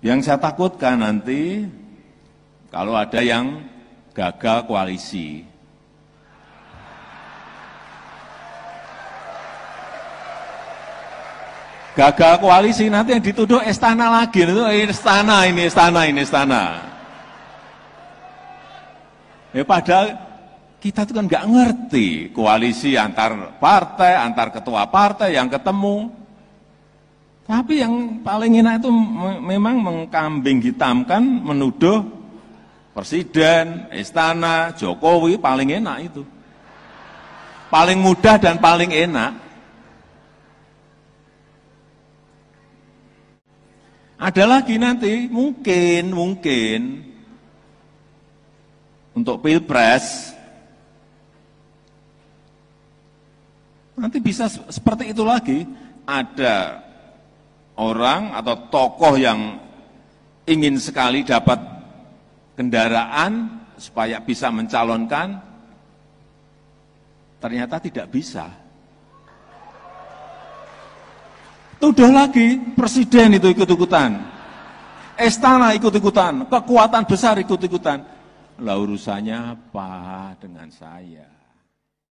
Yang saya takutkan nanti kalau ada yang gagal koalisi. Gagal koalisi nanti yang dituduh istana lagi, itu eh, istana ini, istana ini, istana. Ya padahal kita itu kan nggak ngerti koalisi antar partai, antar ketua partai yang ketemu, tapi yang paling enak itu memang mengkambing hitamkan, menuduh presiden, istana, Jokowi paling enak itu. Paling mudah dan paling enak. Ada lagi nanti mungkin mungkin untuk pilpres nanti bisa seperti itu lagi ada orang atau tokoh yang ingin sekali dapat kendaraan supaya bisa mencalonkan, ternyata tidak bisa. Tuduh lagi, presiden itu ikut-ikutan. Istana ikut-ikutan, kekuatan besar ikut-ikutan. Lah urusannya apa dengan saya?